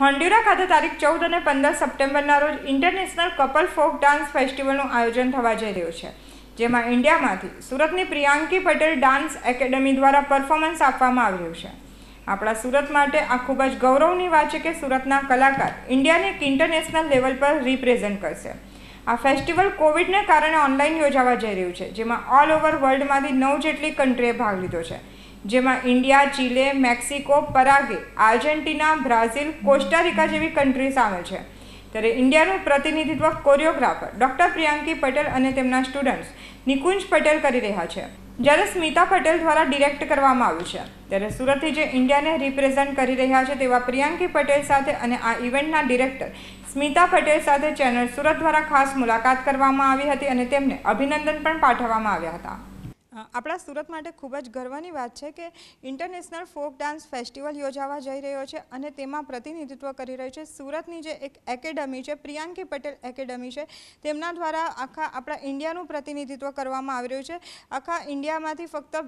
હોન્ડુરા ખાતે તારીખ ચૌદ અને પંદર સપ્ટેમ્બરના રોજ ઇન્ટરનેશનલ કપલ ફોક ડાન્સ ફેસ્ટિવલનું આયોજન થવા જઈ રહ્યું છે જેમાં ઇન્ડિયામાંથી સુરતની પ્રિયાંકી પટેલ ડાન્સ એકેડમી દ્વારા પરફોર્મન્સ આપવામાં આવ્યું છે આપણા સુરત માટે આ ખૂબ જ ગૌરવની વાત છે કે સુરતના કલાકાર ઇન્ડિયાને એક ઇન્ટરનેશનલ લેવલ પર રિપ્રેઝેન્ટ કરશે આ ફેસ્ટિવલ કોવિડને કારણે ઓનલાઈન યોજાવા જઈ રહ્યું છે જેમાં ઓલ ઓવર વર્લ્ડમાંથી નવ જેટલી કન્ટ્રીએ ભાગ લીધો છે જેમાં India Chile Mexico Paraguay Argentina Brazil Costa Rica જેવી કન્ટ્રી સામેલ છે ત્યારે ઇન્ડિયાનું પ્રતિનિધિત્વ કોરિયોગ્રાફર ડૉક્ટર પ્રિયાંકી પટેલ અને તેમના સ્ટુડન્ટ્સ નિકુંજ પટેલ કરી રહ્યા છે જ્યારે સ્મિતા પટેલ દ્વારા ડિરેક્ટ કરવામાં આવ્યું છે ત્યારે સુરતથી જે ઇન્ડિયાને રિપ્રેઝેન્ટ કરી રહ્યા છે તેવા પ્રિયાંકી પટેલ સાથે અને આ ઇવેન્ટના ડિરેક્ટર સ્મિતા પટેલ સાથે ચેનલ સુરત દ્વારા ખાસ મુલાકાત કરવામાં આવી હતી અને તેમને અભિનંદન પણ પાઠવવામાં આવ્યા હતા આપણા સુરત માટે ખૂબ જ ગર્વની વાત છે કે ઇન્ટરનેશનલ ફોક ડાન્સ ફેસ્ટિવલ યોજાવા જઈ રહ્યો છે અને તેમાં પ્રતિનિધિત્વ કરી રહ્યું છે સુરતની જે એક એકેડમી છે પ્રિયાંકી પટેલ એકેડમી છે તેમના દ્વારા આખા આપણા ઇન્ડિયાનું પ્રતિનિધિત્વ કરવામાં આવી રહ્યું છે આખા ઇન્ડિયામાંથી ફક્ત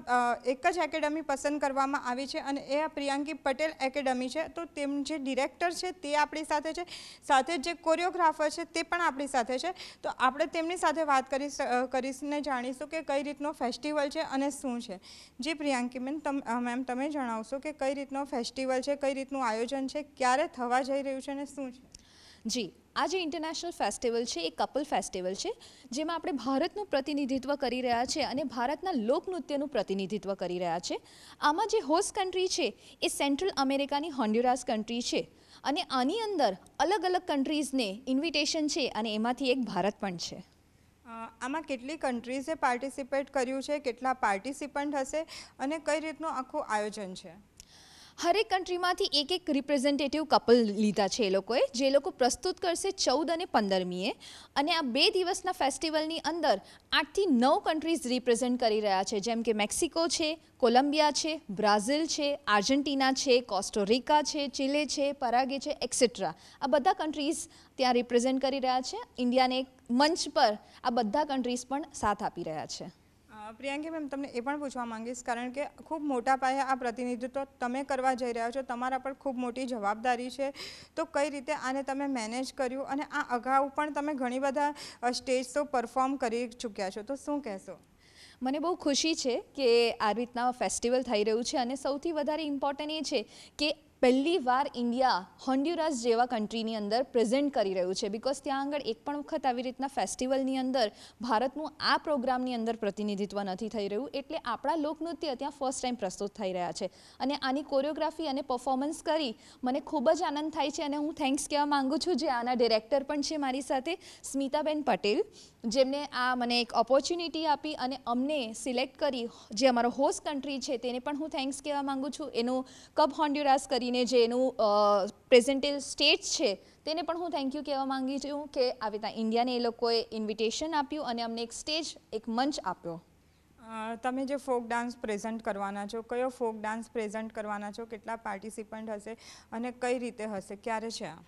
એક જ એકેડમી પસંદ કરવામાં આવી છે અને એ પ્રિયાંકી પટેલ એકેડમી છે તો તેમ જે ડિરેક્ટર છે તે આપણી સાથે છે સાથે જે કોરિયોગ્રાફર છે તે પણ આપણી સાથે છે તો આપણે તેમની સાથે વાત કરી કરીને જાણીશું કે કઈ રીતનો ફેસ્ટિવલ ફેસ્ટિવલ છે અને શું છે જી પ્રિયાંકીબેન તમે મેમ તમે જણાવશો કે કઈ રીતનો ફેસ્ટિવલ છે કઈ રીતનું આયોજન છે ક્યારે થવા જઈ રહ્યું છે અને શું છે જી આ જે ઇન્ટરનેશનલ ફેસ્ટિવલ છે એ કપલ ફેસ્ટિવલ છે જેમાં આપણે ભારતનું પ્રતિનિધિત્વ કરી રહ્યા છે અને ભારતના લોકનૃત્યનું પ્રતિનિધિત્વ કરી રહ્યા છે આમાં જે હોસ્ટ કન્ટ્રી છે એ સેન્ટ્રલ અમેરિકાની હોન્ડ્યુરાસ કન્ટ્રી છે અને આની અંદર અલગ અલગ કન્ટ્રીઝને ઇન્વિટેશન છે અને એમાંથી એક ભારત પણ છે આમાં કેટલી કન્ટ્રીઝે પાર્ટિસિપેટ કર્યું છે કેટલા પાર્ટિસિપન્ટ હશે અને કઈ રીતનું આખું આયોજન છે હરેક કન્ટ્રીમાંથી એક એક રિપ્રેઝેન્ટેટિવ કપલ લીધા છે એ લોકોએ જે લોકો પ્રસ્તુત કરશે ચૌદ અને પંદરમીએ અને આ બે દિવસના ફેસ્ટિવલની અંદર આઠથી નવ કન્ટ્રીઝ રિપ્રેઝેન્ટ કરી રહ્યા છે જેમ કે મેક્સિકો છે કોલંબિયા છે બ્રાઝિલ છે આર્જેન્ટિના છે કોસ્ટોરિકા છે ચીલે છે પરાગે છે એક્સેટ્રા આ બધા કન્ટ્રીઝ ત્યાં રિપ્રેઝેન્ટ કરી રહ્યા છે ઇન્ડિયાને એક મંચ પર આ બધા કન્ટ્રીઝ પણ સાથ આપી રહ્યા છે પ્રિયાંકી મેમ તમને એ પણ પૂછવા માંગીશ કારણ કે ખૂબ મોટા પાયે આ પ્રતિનિધિત્વ તમે કરવા જઈ રહ્યા છો તમારા પર ખૂબ મોટી જવાબદારી છે તો કઈ રીતે આને તમે મેનેજ કર્યું અને આ અગાઉ પણ તમે ઘણી બધા સ્ટેજ તો પરફોર્મ કરી ચૂક્યા છો તો શું કહેશો મને બહુ ખુશી છે કે આ રીતના ફેસ્ટિવલ થઈ રહ્યું છે અને સૌથી વધારે ઇમ્પોર્ટન્ટ એ છે કે પહેલી વાર ઇન્ડિયા હોન્ડ્યુરાસ જેવા કન્ટ્રીની અંદર પ્રેઝેન્ટ કરી રહ્યું છે બિકોઝ ત્યાં આગળ એક પણ વખત આવી રીતના ફેસ્ટિવલની અંદર ભારતનું આ પ્રોગ્રામની અંદર પ્રતિનિધિત્વ નથી થઈ રહ્યું એટલે આપણા લોકનૃત્ય ત્યાં ફર્સ્ટ ટાઈમ પ્રસ્તુત થઈ રહ્યા છે અને આની કોરિયોગ્રાફી અને પરફોર્મન્સ કરી મને ખૂબ જ આનંદ થાય છે અને હું થેન્ક્સ કહેવા માગું છું જે આના ડિરેક્ટર પણ છે મારી સાથે સ્મિતાબેન પટેલ જેમને આ મને એક ઓપોર્ચ્યુનિટી આપી અને અમને સિલેક્ટ કરી જે અમારો હોસ્ટ કન્ટ્રી છે તેને પણ હું થેન્ક્સ કહેવા માગું છું એનું કપ હોન્ડ્યુરાસ કરી કરીને જે એનું પ્રેઝન્ટેલ સ્ટેજ છે તેને પણ હું થેન્ક યુ કહેવા માંગી છું કે આવી રીતના ઇન્ડિયાને એ લોકોએ ઇન્વિટેશન આપ્યું અને અમને એક સ્ટેજ એક મંચ આપ્યો તમે જે ફોક ડાન્સ પ્રેઝન્ટ કરવાના છો કયો ફોક ડાન્સ પ્રેઝન્ટ કરવાના છો કેટલા પાર્ટિસિપન્ટ હશે અને કઈ રીતે હશે ક્યારે છે આ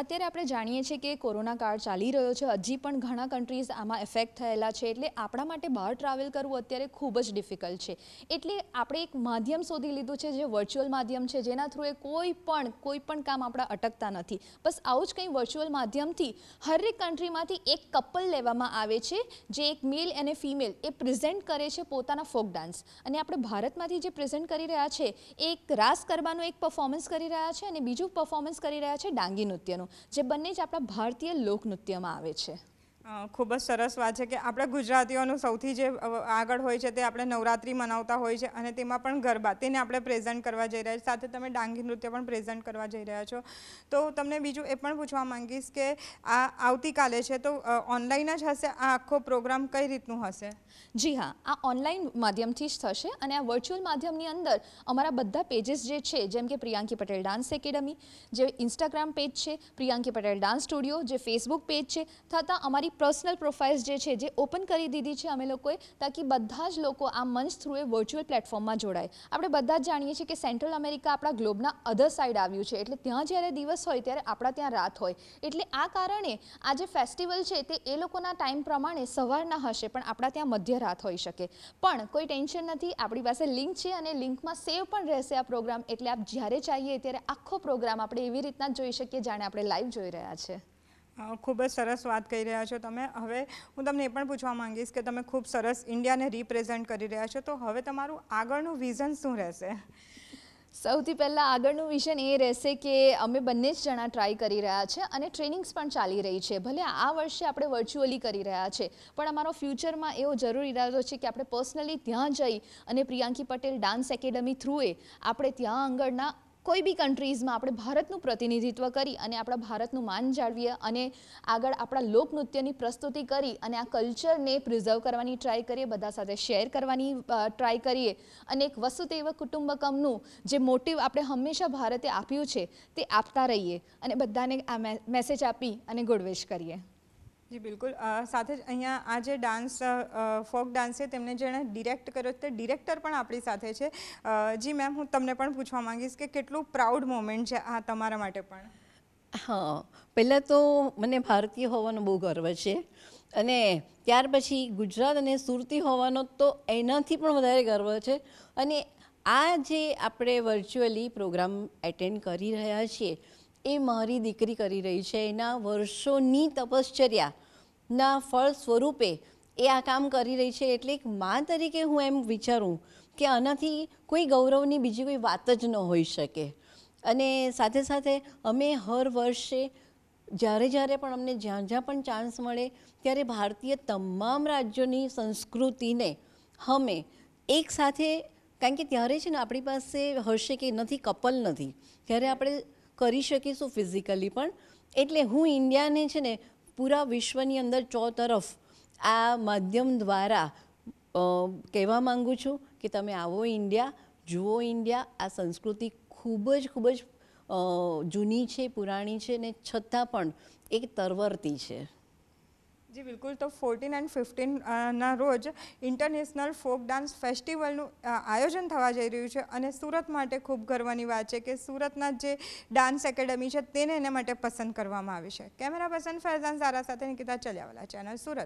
અત્યારે આપણે જાણીએ છીએ કે કોરોના કાળ ચાલી રહ્યો છે હજી પણ ઘણા કન્ટ્રીઝ આમાં એફેક્ટ થયેલા છે એટલે આપણા માટે બહાર ટ્રાવેલ કરવું અત્યારે ખૂબ જ ડિફિકલ્ટ છે એટલે આપણે એક માધ્યમ શોધી લીધું છે જે વર્ચ્યુઅલ માધ્યમ છે જેના થ્રુએ કોઈ પણ કોઈ પણ કામ આપણા અટકતા નથી બસ આવું જ કંઈ વર્ચ્યુઅલ માધ્યમથી હરેક કન્ટ્રીમાંથી એક કપલ લેવામાં આવે છે જે એક મેલ અને ફિમેલ એ પ્રેઝેન્ટ કરે છે પોતાના ફોક ડાન્સ અને આપણે ભારતમાંથી જે પ્રેઝન્ટ કરી રહ્યા છે એક રાસ કરવાનું એક પરફોર્મન્સ કરી રહ્યા છે અને બીજું પરફોર્મન્સ કરી રહ્યા છે ડાંગી નૃત્યનું જે બંને જ આપણા ભારતીય લોકનૃત્યમાં આવે છે ખૂબ જ સરસ વાત છે કે આપણા ગુજરાતીઓનું સૌથી જે આગળ હોય છે તે આપણે નવરાત્રિ મનાવતા હોય છે અને તેમાં પણ ગરબા તેને આપણે પ્રેઝન્ટ કરવા જઈ રહ્યા છીએ સાથે તમે ડાંગી નૃત્ય પણ પ્રેઝન્ટ કરવા જઈ રહ્યા છો તો તમને બીજું એ પણ પૂછવા માંગીશ કે આ આવતીકાલે છે તો ઓનલાઈન જ હશે આ આખો પ્રોગ્રામ કઈ રીતનું હશે જી હા આ ઓનલાઈન માધ્યમથી જ થશે અને આ વર્ચ્યુઅલ માધ્યમની અંદર અમારા બધા પેજીસ જે છે જેમ કે પ્રિયાંકી પટેલ ડાન્સ એકેડમી જે ઇન્સ્ટાગ્રામ પેજ છે પ્રિયાંકી પટેલ ડાન્સ સ્ટુડિયો જે ફેસબુક પેજ છે થતાં અમારી પર્સનલ પ્રોફાઇલ્સ જે છે જે ઓપન કરી દીધી છે અમે લોકોએ તાકી બધા જ લોકો આ મંચ થ્રુએ વર્ચ્યુઅલ પ્લેટફોર્મમાં જોડાય આપણે બધા જ જાણીએ છીએ કે સેન્ટ્રલ અમેરિકા આપણા ગ્લોબના અધર સાઇડ આવ્યું છે એટલે ત્યાં જ્યારે દિવસ હોય ત્યારે આપણા ત્યાં રાત હોય એટલે આ કારણે આ જે ફેસ્ટિવલ છે તે એ લોકોના ટાઈમ પ્રમાણે સવારના હશે પણ આપણા ત્યાં મધ્ય રાત હોઈ શકે પણ કોઈ ટેન્શન નથી આપણી પાસે લિંક છે અને લિંકમાં સેવ પણ રહેશે આ પ્રોગ્રામ એટલે આપ જ્યારે ચાહીએ ત્યારે આખો પ્રોગ્રામ આપણે એવી રીતના જોઈ શકીએ જાણે આપણે લાઈવ જોઈ રહ્યા છે ખૂબ જ સરસ વાત કહી રહ્યા છો તમે હવે હું તમને એ પણ પૂછવા માંગીશ કે તમે ખૂબ સરસ ઇન્ડિયાને રિપ્રેઝેન્ટ કરી રહ્યા છો તો હવે તમારું આગળનું વિઝન શું રહેશે સૌથી પહેલાં આગળનું વિઝન એ રહેશે કે અમે બંને જ જણા ટ્રાય કરી રહ્યા છે અને ટ્રેનિંગ્સ પણ ચાલી રહી છે ભલે આ વર્ષે આપણે વર્ચ્યુઅલી કરી રહ્યા છે પણ અમારો ફ્યુચરમાં એવો જરૂર ઇરાદો છે કે આપણે પર્સનલી ત્યાં જઈ અને પ્રિયાંકી પટેલ ડાન્સ એકેડમી થ્રુએ આપણે ત્યાં આગળના કોઈ બી કન્ટ્રીઝમાં આપણે ભારતનું પ્રતિનિધિત્વ કરી અને આપણા ભારતનું માન જાળવીએ અને આગળ આપણા લોકનૃત્યની પ્રસ્તુતિ કરી અને આ કલ્ચરને પ્રિઝર્વ કરવાની ટ્રાય કરીએ બધા સાથે શેર કરવાની ટ્રાય કરીએ અને એક વસુતૈવ કુટુંબકમનું જે મોટિવ આપણે હંમેશા ભારતે આપ્યું છે તે આપતા રહીએ અને બધાને આ મેસેજ આપી અને ગુડવિશ કરીએ જી બિલકુલ સાથે જ અહીંયા આ જે ડાન્સ ફોક ડાન્સ છે તેમને જેણે ડિરેક્ટ કર્યો તે ડિરેક્ટર પણ આપણી સાથે છે જી મેમ હું તમને પણ પૂછવા માંગીશ કે કેટલું પ્રાઉડ મોમેન્ટ છે આ તમારા માટે પણ હા પહેલાં તો મને ભારતીય હોવાનો બહુ ગર્વ છે અને ત્યાર પછી ગુજરાત અને સુરતી હોવાનો તો એનાથી પણ વધારે ગર્વ છે અને આ જે આપણે વર્ચ્યુઅલી પ્રોગ્રામ એટેન્ડ કરી રહ્યા છીએ એ મારી દીકરી કરી રહી છે એના વર્ષોની તપશ્ચર્યાના ફળ સ્વરૂપે એ આ કામ કરી રહી છે એટલે એક મા તરીકે હું એમ વિચારું કે આનાથી કોઈ ગૌરવની બીજી કોઈ વાત જ ન હોઈ શકે અને સાથે સાથે અમે હર વર્ષે જ્યારે જ્યારે પણ અમને જ્યાં જ્યાં પણ ચાન્સ મળે ત્યારે ભારતીય તમામ રાજ્યોની સંસ્કૃતિને અમે એકસાથે કારણ કે ત્યારે છે ને આપણી પાસે હશે કે નથી કપલ નથી ત્યારે આપણે કરી શકીશું ફિઝિકલી પણ એટલે હું ઇન્ડિયાને છે ને પૂરા વિશ્વની અંદર ચો તરફ આ માધ્યમ દ્વારા કહેવા માંગુ છું કે તમે આવો ઇન્ડિયા જુઓ ઇન્ડિયા આ સંસ્કૃતિ ખૂબ જ ખૂબ જ જૂની છે પુરાણી છે ને છતાં પણ એક તરવરતી છે જી બિલકુલ તો ફોર્ટીન એન્ડ ફિફ્ટીનના રોજ ઇન્ટરનેશનલ ફોક ડાન્સ ફેસ્ટિવલનું આયોજન થવા જઈ રહ્યું છે અને સુરત માટે ખૂબ ગર્વની વાત છે કે સુરતના જે ડાન્સ એકેડમી છે તેને એના માટે પસંદ કરવામાં આવી છે કેમેરા પર્સન ફૈઝાન સારા સાથે નિકિતા ચલિયાવાલા ચેનલ સુરત